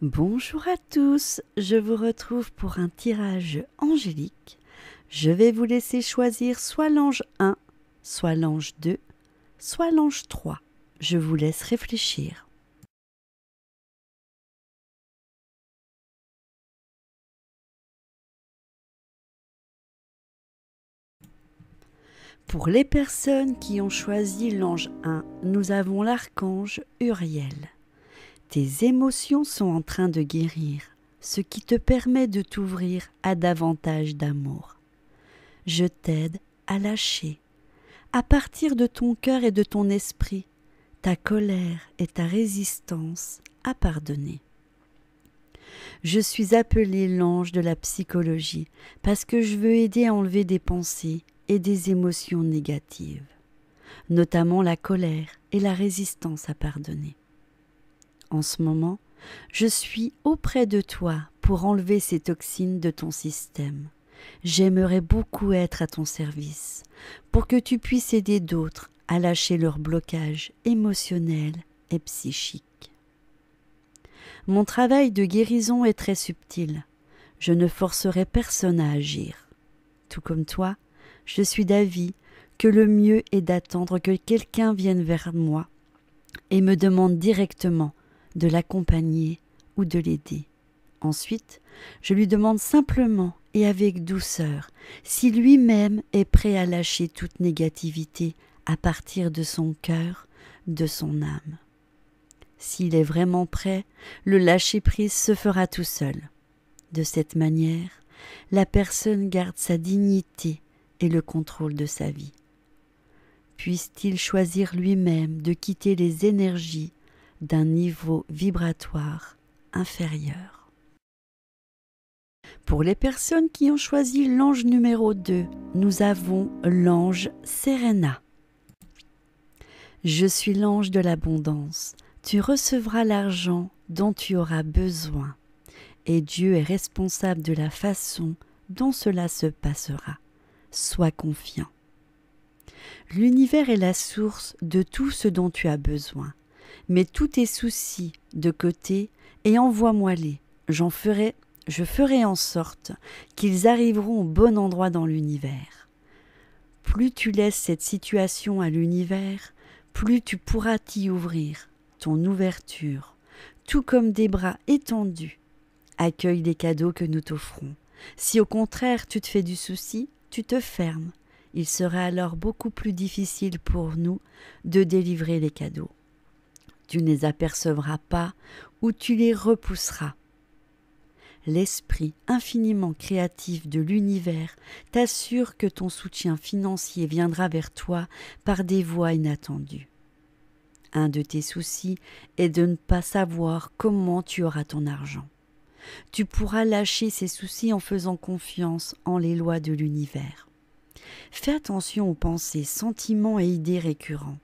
Bonjour à tous, je vous retrouve pour un tirage angélique. Je vais vous laisser choisir soit l'ange 1, soit l'ange 2, soit l'ange 3. Je vous laisse réfléchir. Pour les personnes qui ont choisi l'ange 1, nous avons l'archange Uriel. Tes émotions sont en train de guérir, ce qui te permet de t'ouvrir à davantage d'amour. Je t'aide à lâcher, à partir de ton cœur et de ton esprit, ta colère et ta résistance à pardonner. Je suis appelé l'ange de la psychologie parce que je veux aider à enlever des pensées et des émotions négatives, notamment la colère et la résistance à pardonner en ce moment, je suis auprès de toi pour enlever ces toxines de ton système. J'aimerais beaucoup être à ton service, pour que tu puisses aider d'autres à lâcher leur blocage émotionnel et psychique. Mon travail de guérison est très subtil. Je ne forcerai personne à agir. Tout comme toi, je suis d'avis que le mieux est d'attendre que quelqu'un vienne vers moi et me demande directement de l'accompagner ou de l'aider. Ensuite, je lui demande simplement et avec douceur si lui-même est prêt à lâcher toute négativité à partir de son cœur, de son âme. S'il est vraiment prêt, le lâcher-prise se fera tout seul. De cette manière, la personne garde sa dignité et le contrôle de sa vie. Puisse-t-il choisir lui-même de quitter les énergies d'un niveau vibratoire inférieur. Pour les personnes qui ont choisi l'ange numéro 2, nous avons l'ange Serena. Je suis l'ange de l'abondance. Tu recevras l'argent dont tu auras besoin. Et Dieu est responsable de la façon dont cela se passera. Sois confiant. L'univers est la source de tout ce dont tu as besoin. Mets tous tes soucis de côté et envoie-moi-les. J'en ferai, je ferai en sorte qu'ils arriveront au bon endroit dans l'univers. Plus tu laisses cette situation à l'univers, plus tu pourras t'y ouvrir, ton ouverture, tout comme des bras étendus. Accueille les cadeaux que nous t'offrons. Si au contraire tu te fais du souci, tu te fermes. Il sera alors beaucoup plus difficile pour nous de délivrer les cadeaux tu ne les apercevras pas ou tu les repousseras. L'esprit infiniment créatif de l'univers t'assure que ton soutien financier viendra vers toi par des voies inattendues. Un de tes soucis est de ne pas savoir comment tu auras ton argent. Tu pourras lâcher ces soucis en faisant confiance en les lois de l'univers. Fais attention aux pensées, sentiments et idées récurrents.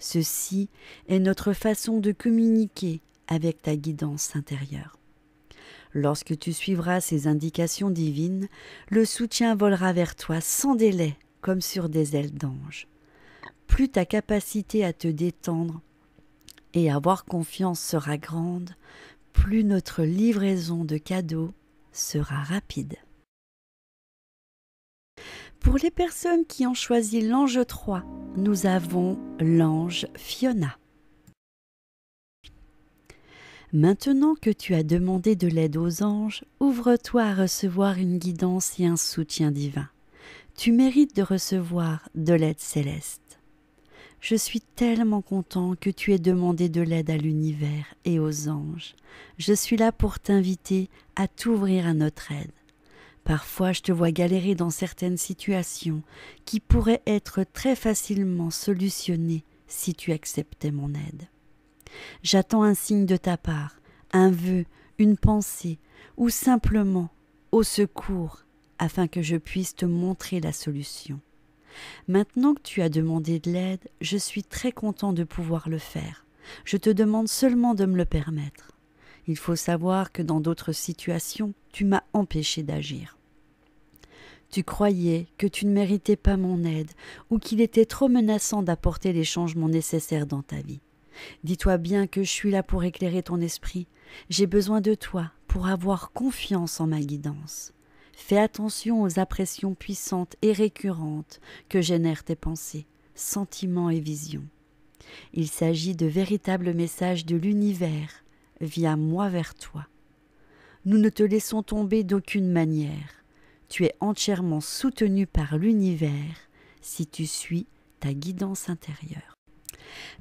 Ceci est notre façon de communiquer avec ta guidance intérieure. Lorsque tu suivras ces indications divines, le soutien volera vers toi sans délai, comme sur des ailes d'ange. Plus ta capacité à te détendre et avoir confiance sera grande, plus notre livraison de cadeaux sera rapide. Pour les personnes qui ont choisi l'ange 3, nous avons l'ange Fiona. Maintenant que tu as demandé de l'aide aux anges, ouvre-toi à recevoir une guidance et un soutien divin. Tu mérites de recevoir de l'aide céleste. Je suis tellement content que tu aies demandé de l'aide à l'univers et aux anges. Je suis là pour t'inviter à t'ouvrir à notre aide. Parfois je te vois galérer dans certaines situations qui pourraient être très facilement solutionnées si tu acceptais mon aide. J'attends un signe de ta part, un vœu, une pensée, ou simplement au secours, afin que je puisse te montrer la solution. Maintenant que tu as demandé de l'aide, je suis très content de pouvoir le faire. Je te demande seulement de me le permettre. Il faut savoir que dans d'autres situations, tu m'as empêché d'agir. Tu croyais que tu ne méritais pas mon aide ou qu'il était trop menaçant d'apporter les changements nécessaires dans ta vie. Dis-toi bien que je suis là pour éclairer ton esprit. J'ai besoin de toi pour avoir confiance en ma guidance. Fais attention aux impressions puissantes et récurrentes que génèrent tes pensées, sentiments et visions. Il s'agit de véritables messages de l'univers via moi vers toi. Nous ne te laissons tomber d'aucune manière. Tu es entièrement soutenu par l'univers si tu suis ta guidance intérieure.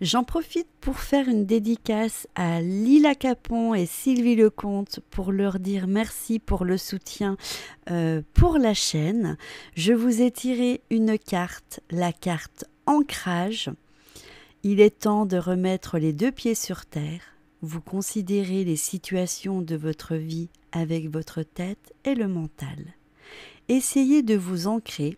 J'en profite pour faire une dédicace à Lila Capon et Sylvie Lecomte pour leur dire merci pour le soutien euh, pour la chaîne. Je vous ai tiré une carte, la carte ancrage. Il est temps de remettre les deux pieds sur terre. Vous considérez les situations de votre vie avec votre tête et le mental essayez de vous ancrer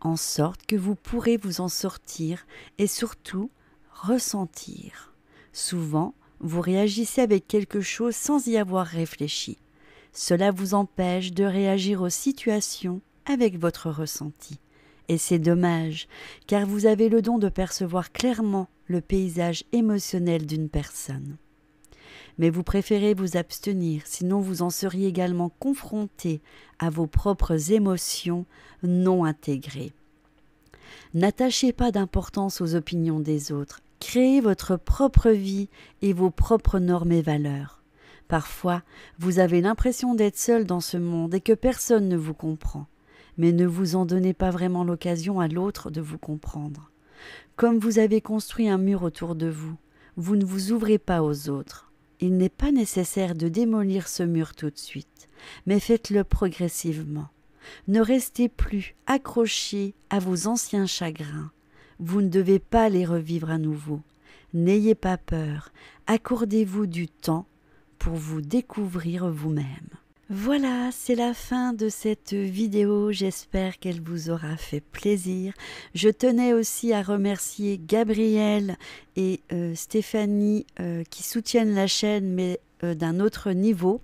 en sorte que vous pourrez vous en sortir et surtout ressentir. Souvent, vous réagissez avec quelque chose sans y avoir réfléchi. Cela vous empêche de réagir aux situations avec votre ressenti. Et c'est dommage, car vous avez le don de percevoir clairement le paysage émotionnel d'une personne mais vous préférez vous abstenir, sinon vous en seriez également confronté à vos propres émotions non intégrées. N'attachez pas d'importance aux opinions des autres, créez votre propre vie et vos propres normes et valeurs. Parfois, vous avez l'impression d'être seul dans ce monde et que personne ne vous comprend, mais ne vous en donnez pas vraiment l'occasion à l'autre de vous comprendre. Comme vous avez construit un mur autour de vous, vous ne vous ouvrez pas aux autres. Il n'est pas nécessaire de démolir ce mur tout de suite, mais faites-le progressivement. Ne restez plus accrochés à vos anciens chagrins. Vous ne devez pas les revivre à nouveau. N'ayez pas peur, accordez-vous du temps pour vous découvrir vous-même. Voilà, c'est la fin de cette vidéo. J'espère qu'elle vous aura fait plaisir. Je tenais aussi à remercier Gabriel et euh, Stéphanie euh, qui soutiennent la chaîne, mais euh, d'un autre niveau.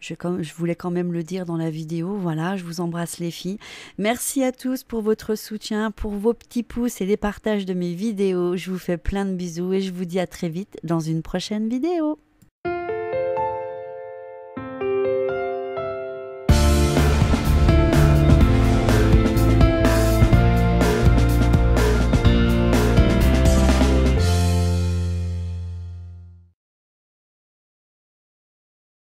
Je, je, voulais quand même le dire dans la vidéo. Voilà, je vous embrasse les filles. Merci à tous pour votre soutien, pour vos petits pouces et les partages de mes vidéos. Je vous fais plein de bisous et je vous dis à très vite dans une prochaine vidéo.